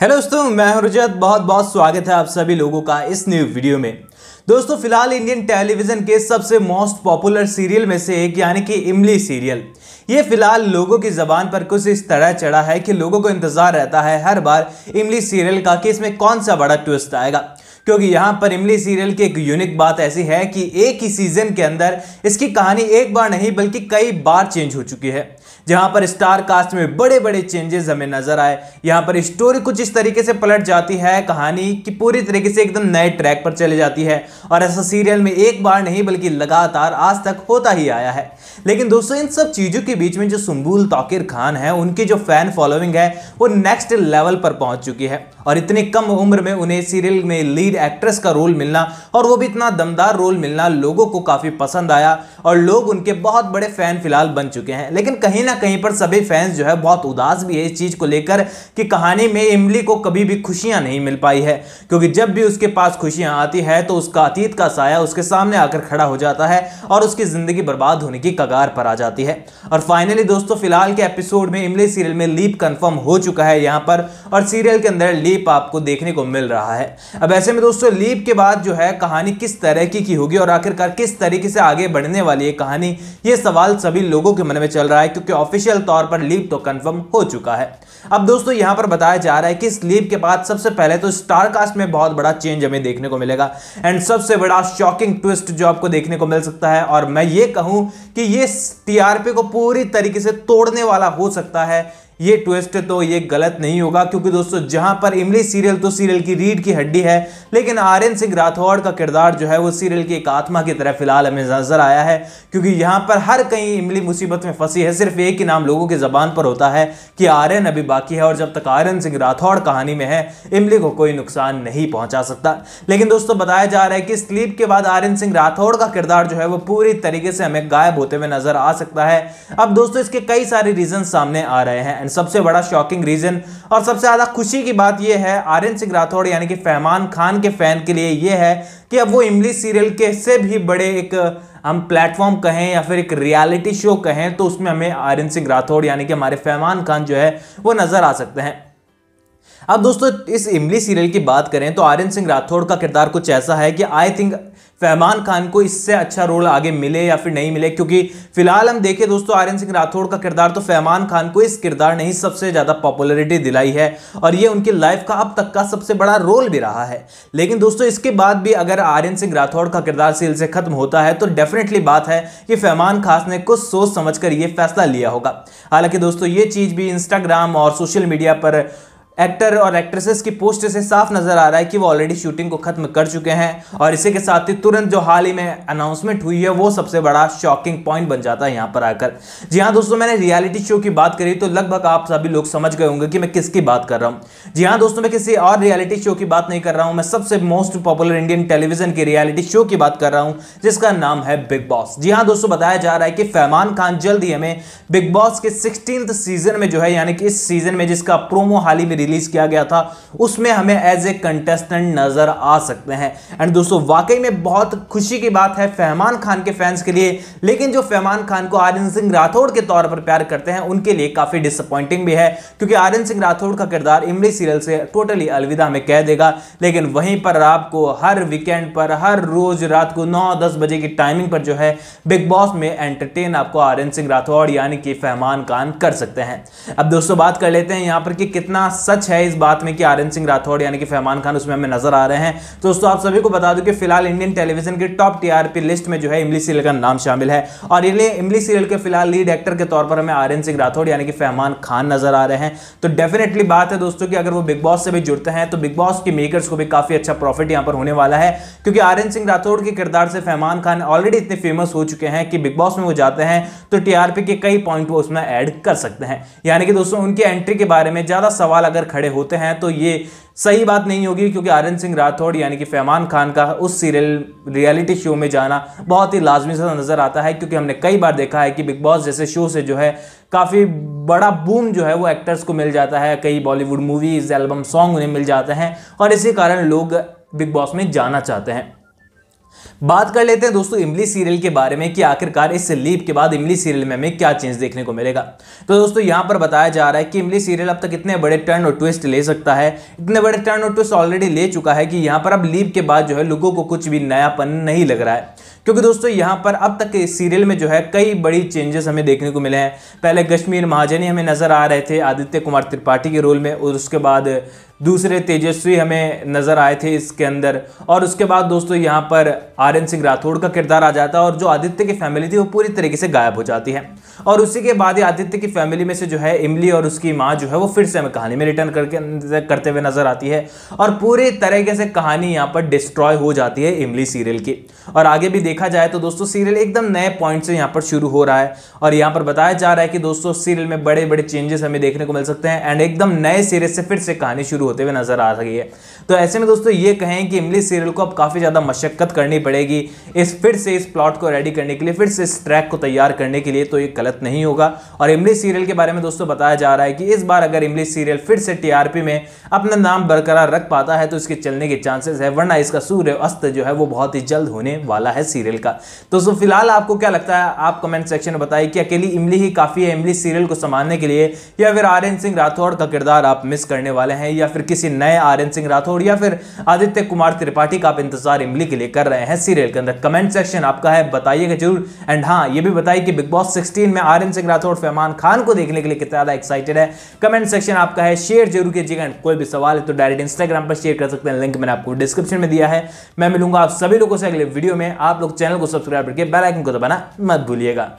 hello दोस्तों मैं हूं बहुत बहुत स्वागत है आप सभी लोगों का इस न्यू वीडियो में दोस्तों फिलहाल इंडियन टेलीविज़न के सबसे मोस्ट पॉपुलर सीरियल में से एक यानी कि इमली सीरियल ये फिलहाल लोगों की ज़बान पर कुछ इस तरह चढ़ा है कि लोगों को इंतज़ार रहता है हर बार इमली सीरियल का कि इसमें कौन सा बड़ा ट्विस्ट आएगा क्योंकि यहाँ पर इमली सीरियल की एक यूनिक बात ऐसी है कि एक ही सीज़न के अंदर इसकी कहानी एक बार नहीं बल्कि कई बार चेंज हो चुकी है जहां पर स्टार कास्ट में बड़े बड़े चेंजेस हमें नजर आए यहां पर स्टोरी कुछ इस तरीके से पलट जाती है कहानी की पूरी तरीके से एकदम नए ट्रैक पर चली जाती है और ऐसा सीरियल में एक बार नहीं बल्कि लगातार आज तक होता ही आया है लेकिन दोस्तों इन सब चीज़ों के बीच में जो सुम्बुल ताकिर खान है उनकी जो फैन फॉलोइंग है वो नेक्स्ट लेवल पर पहुंच चुकी है और इतनी कम उम्र में उन्हें सीरियल में लीड एक्ट्रेस का रोल मिलना और वो भी इतना दमदार रोल मिलना लोगों को काफ़ी पसंद आया और लोग उनके बहुत बड़े फ़ैन फिलहाल बन चुके हैं लेकिन कहीं कहीं ना कहीं पर सभी फैंस जो है बहुत उदास भी है इस चीज़ को लेकर कि कहानी में इमली को कभी भी खुशियां नहीं मिल पाई है क्योंकि जब भी उसके पास खुशियां आती है तो उसका अतीत का साया उसके सामने आकर खड़ा हो जाता है और उसकी ज़िंदगी बर्बाद होने की कगार पर आ जाती है और फाइनली दोस्तों फिलहाल के एपिसोड में इमली सीरियल में लीप कन्फर्म हो चुका है यहाँ पर और सीरियल के अंदर लीप आपको देखने को मिल रहा है अब ऐसे में दोस्तों लीप के बाद जो है कहानी किस तरह की, की होगी और आखिरकार किस तरीके से आगे बढ़ने वाली है कहानी ये सवाल सभी लोगों के मन में चल रहा है कि क्योंकि ऑफिशियल तौर पर लीव तो कंफर्म हो चुका है अब दोस्तों यहां पर बताया जा रहा है कि इस लीव के बाद सबसे पहले तो स्टारकास्ट में बहुत बड़ा चेंज हमें देखने को मिलेगा एंड सबसे बड़ा शॉकिंग ट्विस्ट जो आपको देखने को मिल सकता है और मैं ये कहूं कि ये टीआरपी को पूरी तरीके से तोड़ने वाला हो सकता है ये ट्विस्ट तो ये गलत नहीं होगा क्योंकि दोस्तों जहां पर इमली सीरियल तो सीरियल की रीढ़ की हड्डी है लेकिन आर्यन सिंह राठौड़ का किरदार जो है वो सीरियल की एक आत्मा की तरह फिलहाल हमें नजर आया है क्योंकि यहाँ पर हर कहीं इमली मुसीबत में फंसी है सिर्फ एक ही नाम लोगों की जबान पर होता है कि आर्यन अभी बाकी है और जब तक आर्यन सिंह राठौड़ कहानी में है इमली को कोई नुकसान नहीं पहुंचा सकता लेकिन दोस्तों बताया जा रहा है कि स्लीप के बाद आर्यन सिंह राठौड़ का किरदार जो है वो पूरी तरीके से हमें गायब होते हुए नजर आ सकता है अब दोस्तों इसके कई सारे रीजन सामने आ रहे हैं एंड सबसे बड़ा शॉकिंग रीज़न और सबसे ज़्यादा खुशी की बात यह है आर्यन सिंह राठौड़ यानी कि फैमान खान के फ़ैन के लिए यह है कि अब वो इमली सीरियल के से भी बड़े एक हम प्लेटफॉर्म कहें या फिर एक रियलिटी शो कहें तो उसमें हमें आर्यन सिंह राठौड़ यानी कि हमारे फैमान खान जो है वो नज़र आ सकते हैं अब दोस्तों इस इमली सीरियल की बात करें तो आर्यन सिंह राठौड़ का किरदार कुछ ऐसा है कि आई थिंक फैमान खान को इससे अच्छा रोल आगे मिले या फिर नहीं मिले क्योंकि फिलहाल हम देखें दोस्तों आर्यन सिंह राठौड़ का किरदार तो फैमान खान को इस किरदार ने ही सबसे ज़्यादा पॉपुलैरिटी दिलाई है और ये उनकी लाइफ का अब तक का सबसे बड़ा रोल भी रहा है लेकिन दोस्तों इसके बाद भी अगर आर्यन सिंह राठौड़ का किरदार सील से खत्म होता है तो डेफिनेटली बात है कि फैमान खास ने कुछ सोच समझ कर ये फैसला लिया होगा हालांकि दोस्तों ये चीज़ भी इंस्टाग्राम और सोशल मीडिया पर एक्टर और एक्ट्रेसेस की पोस्ट से साफ नज़र आ रहा है कि वो ऑलरेडी शूटिंग को ख़त्म कर चुके हैं और इसी के साथ ही तुरंत जो हाल ही में अनाउंसमेंट हुई है वो सबसे बड़ा शॉकिंग पॉइंट बन जाता है यहाँ पर आकर जी हाँ दोस्तों मैंने रियलिटी शो की बात करी तो लगभग आप सभी लोग समझ गए होंगे कि मैं किसकी बात कर रहा हूँ जी हाँ दोस्तों मैं किसी और रियलिटी शो की बात नहीं कर रहा हूँ मैं सबसे मोस्ट पॉपुलर इंडियन टेलीविजन की रियलिटी शो की बात कर रहा हूँ जिसका नाम है बिग बॉस जी हाँ दोस्तों बताया जा रहा है कि फैमान खान जल्द ही हमें बिग बॉस के सिक्सटीन सीजन में जो है यानी कि इस सीजन में जिसका प्रोमो हाल ही में रिलीज़ किया गया था उसमें हमें एज ए कंटेस्टेंट नज़र आ सकते हैं एंड दोस्तों वाकई में बहुत खुशी की बात है फहमान खान के फैंस के लिए लेकिन जो फहमान खान को आर्यन सिंह राठौड़ के तौर पर प्यार करते हैं उनके लिए काफ़ी डिसअपॉइंटिंग भी है क्योंकि आर्यन सिंह राठौड़ का किरदार इमली सीरियल से टोटली अलविदा हमें कह देगा लेकिन वहीं पर आपको हर वीकेंड पर हर रोज़ रात को नौ दस बजे की टाइमिंग पर जो है बिग बॉस में एंटरटेन आपको आर्यन सिंह राठौड़ यानी कि फहमान खान कर सकते हैं अब दोस्तों बात कर लेते हैं यहां पर कि कितना सच सच है इस बात में कि आर्यन सिंह राठौड़ यानी कि फैमान खान उसमें हमें नजर आ रहे हैं तो दोस्तों आप सभी को बता दूं कि फिलहाल इंडियन टेलीविजन की टॉप टीआरपी लिस्ट में जो है इमली सीरियल का नाम शामिल है और ये इमली सीरियल के फिलहाल लीड एक्टर के तौर पर हमें आर्यन सिंह राठौड़ यानी कि फैमान खान नजर आ रहे हैं तो डेफिनेटली बात है दोस्तों की अगर वो बिग बॉस से भी जुड़ते हैं तो बिग बॉस के मेकर्स को भी काफी अच्छा प्रॉफिट यहाँ पर होने वाला है क्योंकि आर्यन सिंह राठौड़ के किरदार से फैमान खान ऑलरेडी इतने फेमस हो चुके हैं कि बिग बॉस में वो जाते हैं तो टीआरपी के कई पॉइंट वो उसमें ऐड कर सकते हैं यानी कि दोस्तों उनकी एंट्री के बारे में ज्यादा सवाल अगर खड़े होते हैं तो ये सही बात नहीं होगी क्योंकि आर्यन सिंह राठौड़ यानी कि फैमान खान का उस सीरियल रियलिटी शो में जाना बहुत ही लाजमी सा नज़र आता है क्योंकि हमने कई बार देखा है कि बिग बॉस जैसे शो से जो है काफ़ी बड़ा बूम जो है वो एक्टर्स को मिल जाता है कई बॉलीवुड मूवीज़ एल्बम सॉन्ग उन्हें मिल जाते हैं और इसी कारण लोग बिग बॉस में जाना चाहते हैं बात कर लेते हैं दोस्तों इमली सीरियल के बारे में कि आखिरकार इस लीप के बाद इमली सीरियल में हमें क्या चेंज देखने को मिलेगा तो दोस्तों यहां पर बताया जा रहा है कि इमली सीरियल अब तक इतने बड़े टर्न और ट्विस्ट ले सकता है इतने बड़े टर्न और ट्विस्ट ऑलरेडी ले चुका है कि यहां पर अब लीप के बाद जो है लोगों को कुछ भी नयापन नहीं लग रहा है क्योंकि दोस्तों यहाँ पर अब तक इस सीरियल में जो है कई बड़ी चेंजेस हमें देखने को मिले हैं पहले कश्मीर महाजनी हमें नजर आ रहे थे आदित्य कुमार त्रिपाठी के रोल में और उसके बाद दूसरे तेजस्वी हमें नज़र आए थे इसके अंदर और उसके बाद दोस्तों यहाँ पर आर सिंह राठौड़ का किरदार आ जाता है और जो आदित्य की फैमिली थी वो पूरी तरीके से गायब हो जाती है और उसी के बाद ही आदित्य की फैमिली में से जो है इमली और उसकी माँ जो है वो फिर से हमें कहानी में रिटर्न करके करते हुए नज़र आती है और पूरी तरीके से कहानी यहाँ पर डिस्ट्रॉय हो जाती है इमली सीरियल की और आगे भी देखा जाए तो दोस्तों सीरियल एकदम नए पॉइंट से यहाँ पर शुरू हो रहा है और यहाँ पर बताया जा रहा है कि दोस्तों सीरियल में बड़े बड़े चेंजेस हमें देखने को मिल सकते हैं एंड एकदम नए सीरियल से फिर से कहानी शुरू होते हुए नजर आ रही है तो ऐसे में दोस्तों ये कहें कि इमली सीरियल को अब काफ़ी ज़्यादा मशक्क़त करनी पड़ेगी इस फिर से इस प्लॉट को रेडी करने के लिए फिर से इस ट्रैक को तैयार करने के लिए तो ये गलत नहीं होगा और इमली सीरियल के बारे में दोस्तों बताया जा रहा है कि इस बार अगर इमली सीरियल फिर से टीआरपी में अपना नाम बरकरार रख पाता है तो इसके चलने के चांसेस है वरना इसका सूर्य अस्त जो है वो बहुत ही जल्द होने वाला है सीरियल का तो फिलहाल आपको क्या लगता है आप कमेंट सेक्शन में बताइए कि अकेली इमली ही काफ़ी है इमली सीरियल को संभालने के लिए या फिर आर सिंह राठौड़ का किरदार आप मिस करने वाले हैं या फिर किसी नए आर्यन सिंह राठौड़ या फिर आदित्य कुमार त्रिपाठी का आप इंतजार इमली के लिए कर रहे हैं सीरियल के अंदर कमेंट सेक्शन आपका है बताइएगा जरूर एंड हाँ ये भी बताइए कि बिग बॉस सिक्सटीन में आर्यन सिंह राठौर फैमान खान को देखने के लिए कितना ज़्यादा एक्साइटेड है कमेंट सेक्शन आपका है शेयर जरूर कीजिएगा कोई भी सवाल है तो डायरेक्ट इंस्टाग्राम पर शेयर कर सकते हैं लिंक मैंने आपको डिस्क्रिप्शन में दिया है मैं मिलूंगा आप सभी लोगों से अगले वीडियो में आप लोग चैनल को सब्सक्राइब करके बेलाइकन को दबाना मत भूलिएगा